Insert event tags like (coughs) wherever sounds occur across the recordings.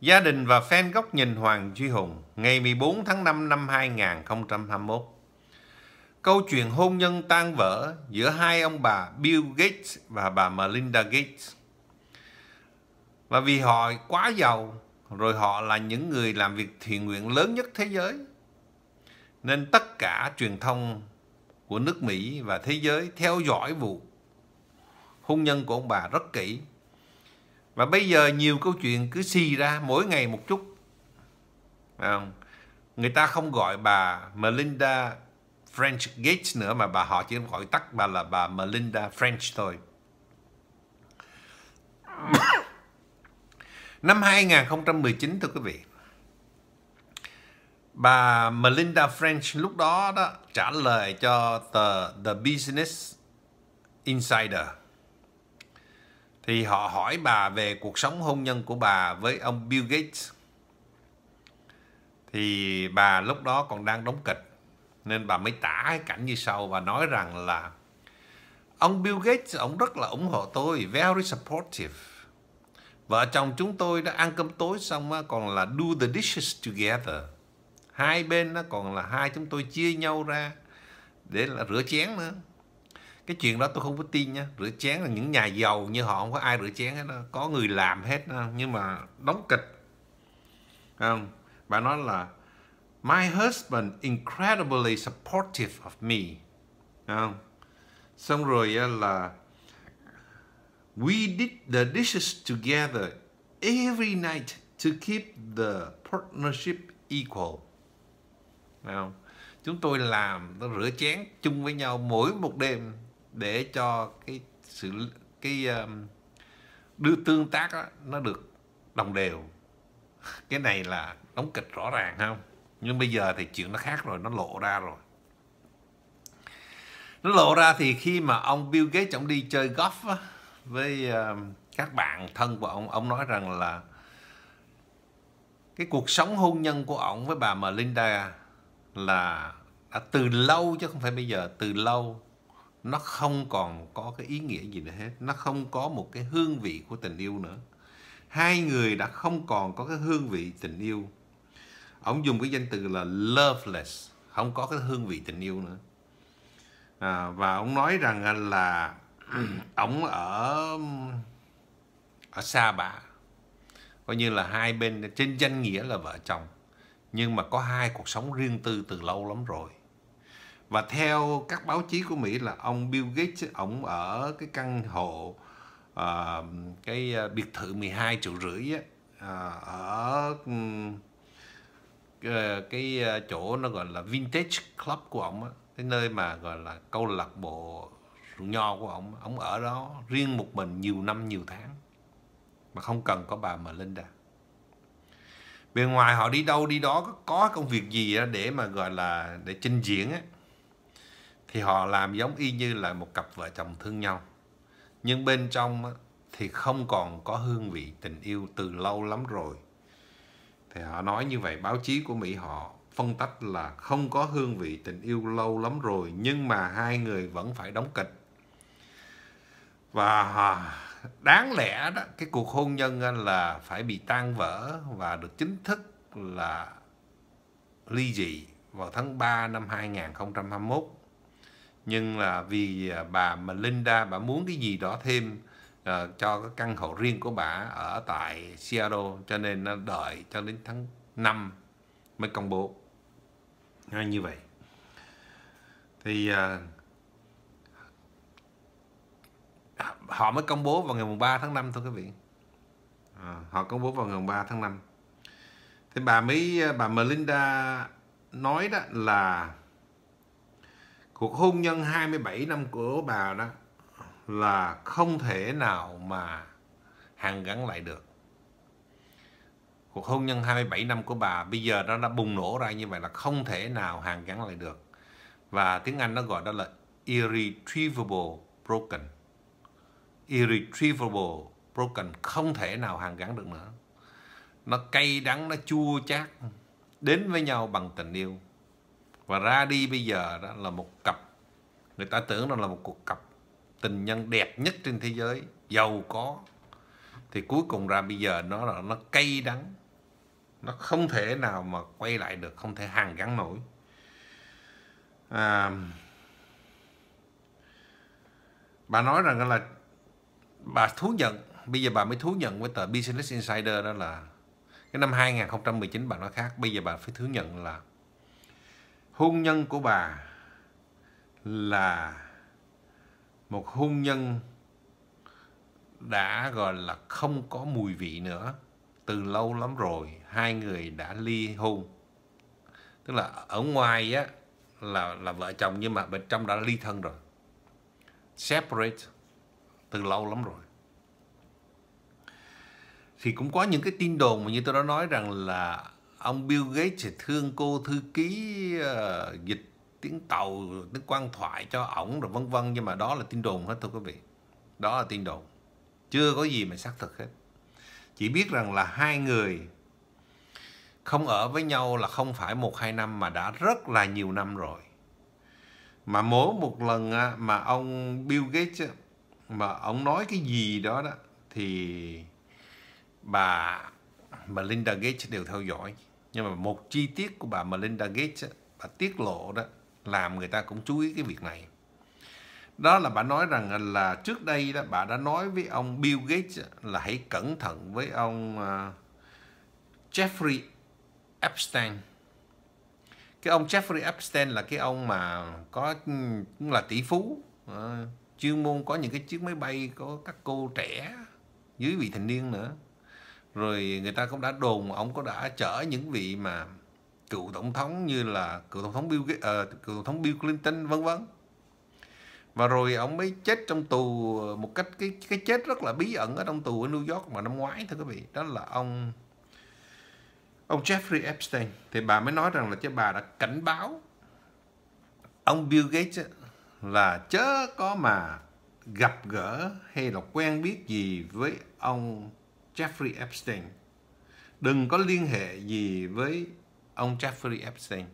Gia đình và fan góc nhìn Hoàng Duy Hùng ngày 14 tháng 5 năm 2021. Câu chuyện hôn nhân tan vỡ giữa hai ông bà Bill Gates và bà Melinda Gates. Và vì họ quá giàu, rồi họ là những người làm việc thiện nguyện lớn nhất thế giới. Nên tất cả truyền thông của nước Mỹ và thế giới theo dõi vụ hôn nhân của ông bà rất kỹ mà bây giờ nhiều câu chuyện cứ xì ra mỗi ngày một chút à, người ta không gọi bà Melinda French Gates nữa mà bà họ chỉ gọi tắt bà là bà Melinda French thôi (coughs) năm 2019 thưa quý vị bà Melinda French lúc đó đó trả lời cho tờ The Business Insider thì họ hỏi bà về cuộc sống hôn nhân của bà với ông Bill Gates. Thì bà lúc đó còn đang đóng kịch nên bà mới tả cái cảnh như sau và nói rằng là ông Bill Gates ông rất là ủng hộ tôi, very supportive. Vợ chồng chúng tôi đã ăn cơm tối xong còn là do the dishes together. Hai bên nó còn là hai chúng tôi chia nhau ra để là rửa chén nữa cái chuyện đó tôi không có tin nhá rửa chén là những nhà giàu như họ không có ai rửa chén hết đó. có người làm hết đó. nhưng mà đóng kịch không bà nói là my husband incredibly supportive of me không xong rồi là we did the dishes together every night to keep the partnership equal không chúng tôi làm nó rửa chén chung với nhau mỗi một đêm để cho cái sự cái um, đưa tương tác đó, nó được đồng đều cái này là đóng kịch rõ ràng không nhưng bây giờ thì chuyện nó khác rồi nó lộ ra rồi nó lộ ra thì khi mà ông Bill Gates ông đi chơi golf á, với uh, các bạn thân của ông ông nói rằng là cái cuộc sống hôn nhân của ông với bà Melinda là đã từ lâu chứ không phải bây giờ từ lâu nó không còn có cái ý nghĩa gì nữa hết nó không có một cái hương vị của tình yêu nữa hai người đã không còn có cái hương vị tình yêu ông dùng cái danh từ là loveless không có cái hương vị tình yêu nữa à, và ông nói rằng là (clears throat) ông ở ở xa bà coi như là hai bên trên danh nghĩa là vợ chồng nhưng mà có hai cuộc sống riêng tư từ lâu lắm rồi và theo các báo chí của Mỹ là ông Bill Gates ông ở cái căn hộ uh, cái à, biệt thự 12 triệu rưỡi á, uh, ở ừ, ờ, cái, cái ờ, chỗ nó gọi là vintage club của ông cái nơi mà gọi là câu lạc bộ ruộng nho của ông ông ở đó riêng một mình nhiều năm nhiều tháng mà không cần có bà Melinda bên ngoài họ đi đâu đi đó có, công việc gì để mà gọi là để trình diễn á thì họ làm giống y như là một cặp vợ chồng thương nhau nhưng bên trong thì không còn có hương vị tình yêu từ lâu lắm rồi thì họ nói như vậy báo chí của mỹ họ phân tách là không có hương vị tình yêu lâu lắm rồi nhưng mà hai người vẫn phải đóng kịch và đáng lẽ đó cái cuộc hôn nhân là phải bị tan vỡ và được chính thức là ly dị vào tháng 3 năm 2021 nhưng là vì à, bà Melinda bà muốn cái gì đó thêm uh, cho cái căn hộ riêng của bà ở tại Seattle cho nên nó đợi cho đến tháng 5 mới công bố à, như vậy thì uh, họ mới công bố vào ngày mùng 3 tháng 5 thôi quý vị à, họ công bố vào ngày mùng 3 tháng 5 thì bà mới bà Melinda nói đó là cuộc hôn nhân 27 năm của bà đó là không thể nào mà hàn gắn lại được cuộc hôn nhân 27 năm của bà bây giờ nó đã bùng nổ ra như vậy là không thể nào hàn gắn lại được và tiếng Anh nó gọi đó là irretrievable broken irretrievable broken không thể nào hàn gắn được nữa nó cay đắng nó chua chát đến với nhau bằng tình yêu và ra đi bây giờ đó là một cặp người ta tưởng nó là một cuộc cặp tình nhân đẹp nhất trên thế giới giàu có thì cuối cùng ra bây giờ nó là nó cay đắng nó không thể nào mà quay lại được không thể hàn gắn nổi à, bà nói rằng là bà thú nhận bây giờ bà mới thú nhận với tờ Business Insider đó là cái năm 2019 bà nói khác bây giờ bà phải thú nhận là hôn nhân của bà là một hôn nhân đã gọi là không có mùi vị nữa từ lâu lắm rồi hai người đã ly hôn tức là ở ngoài á là là vợ chồng nhưng mà bên trong đã ly thân rồi separate từ lâu lắm rồi thì cũng có những cái tin đồn mà như tôi đã nói rằng là ông Bill Gates thì thương cô thư ký ờ, dịch tiếng tàu tiếng quan thoại cho ổng rồi vân vân nhưng mà đó là tin đồn hết thưa quý vị đó là tin đồn chưa có gì mà xác thực hết chỉ biết rằng là hai người không ở với nhau là không phải một hai năm mà đã rất là nhiều năm rồi mà mỗi một lần à, mà ông Bill Gates mà ông nói cái gì đó đó thì bà Melinda Gates đều theo dõi nhưng mà một chi tiết của bà Melinda Gates bà tiết lộ đó làm người ta cũng chú ý cái việc này đó là bà nói rằng là trước đây đó bà đã nói với ông Bill Gates là hãy cẩn thận với ông à, Jeffrey Epstein cái ông Jeffrey Epstein là cái ông mà có cũng là tỷ phú uh, chuyên môn có những cái chiếc máy bay có các cô trẻ dưới vị thành niên nữa rồi người ta cũng đã đồn ông có đã chở những vị mà cựu tổng thống như là cựu tổng thống Bill uh, cựu tổng thống Bill Clinton vân vân và rồi ông mới chết trong tù một cách cái cái chết rất là bí ẩn ở trong tù ở New York mà năm ngoái thưa quý vị đó là ông ông Jeffrey Epstein thì bà mới nói rằng là chứ bà đã cảnh báo ông Bill Gates là chớ có mà gặp gỡ hay là quen biết gì với ông Jeffrey Epstein. Đừng có liên hệ gì với ông Jeffrey Epstein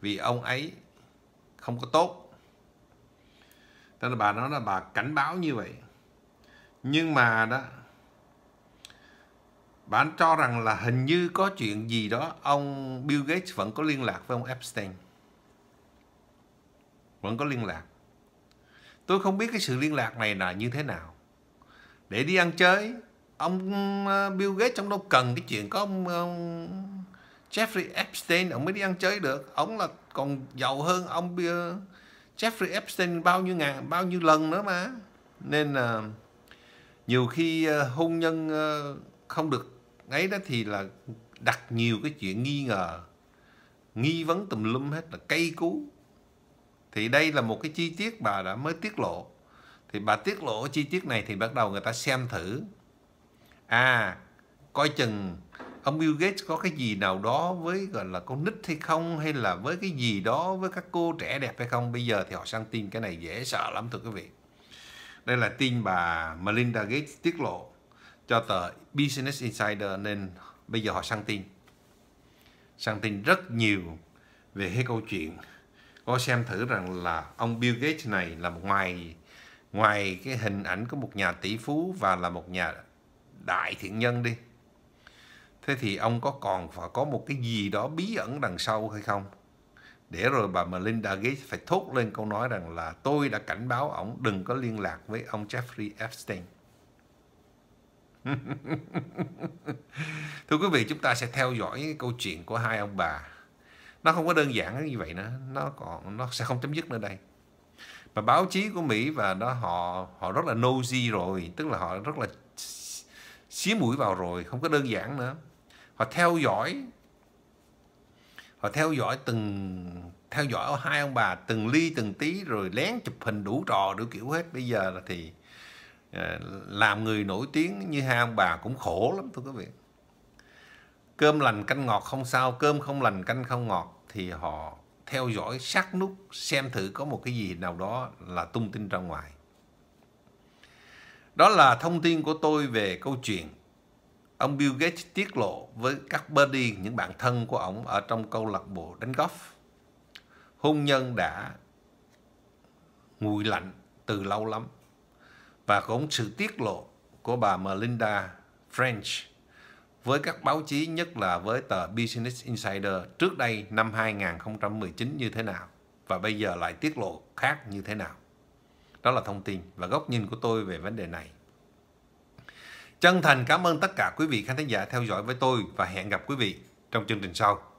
vì ông ấy không có tốt. Tức là bà nói là bà cảnh báo như vậy. Nhưng mà đó bạn cho rằng là hình như có chuyện gì đó ông Bill Gates vẫn có liên lạc với ông Epstein. Vẫn có liên lạc. Tôi không biết cái sự liên lạc này là như thế nào. Để đi ăn chơi ông ờ, Bill Gates trong đâu cần cái chuyện có ông, ông ờ, Jeffrey Epstein ông mới đi ăn chơi được ông là còn giàu hơn ông Bill, ờ, Jeffrey Epstein bao nhiêu ngàn bao nhiêu lần nữa mà nên là nhiều khi hôn nhân không được ấy đó thì là đặt nhiều cái chuyện nghi ngờ nghi vấn tùm lum hết là cây cú thì đây là một cái chi tiết bà đã mới tiết lộ thì bà tiết lộ chi tiết này thì bắt đầu người ta xem thử à coi chừng ông Bill Gates có cái gì nào đó với gọi là con nít hay không hay là với cái gì đó với các cô trẻ đẹp hay không bây giờ thì họ sang tin cái này dễ sợ lắm thưa quý vị đây là tin bà Melinda Gates tiết lộ cho tờ Business Insider nên bây giờ họ sang tin sang tin rất nhiều về cái câu chuyện có xem thử rằng là ông Bill Gates này là ngoài ngoài cái hình ảnh của một nhà tỷ phú và là một nhà đại thiện nhân đi thế thì ông có còn phải có một cái gì đó bí ẩn đằng sau hay không để rồi bà Melinda Gates phải thốt lên câu nói rằng là tôi đã cảnh báo ông đừng có liên lạc với ông Jeffrey Epstein (laughs) thưa quý vị chúng ta sẽ theo dõi câu chuyện của hai ông bà nó không có đơn giản như vậy nữa nó còn nó sẽ không chấm dứt nữa đây mà báo chí của Mỹ và đó họ họ rất là nosy rồi tức là họ rất là xí mũi vào rồi không có đơn giản nữa họ theo dõi họ theo dõi từng theo dõi hai ông bà từng ly từng tí rồi lén chụp hình đủ trò đủ kiểu hết bây giờ là thì ờ, làm người nổi tiếng như hai ông bà cũng khổ lắm thưa quý vị cơm lành canh ngọt không sao cơm không lành canh không ngọt thì họ theo dõi sát nút xem thử có một cái gì nào đó là tung tin ra ngoài đó là thông tin của tôi về câu chuyện ông Bill Gates tiết lộ với các buddy, những bạn thân của ông ở trong câu lạc bộ đánh golf. Hôn nhân đã nguội lạnh từ lâu lắm. Và cũng sự tiết lộ của bà Melinda French với các báo chí nhất là với tờ Business Insider trước đây năm 2019 như thế nào và bây giờ lại tiết lộ khác như thế nào. Đó là thông tin và góc nhìn của tôi về vấn đề này. Chân thành cảm ơn tất cả quý vị khán thính giả theo dõi với tôi và hẹn gặp quý vị trong chương trình sau.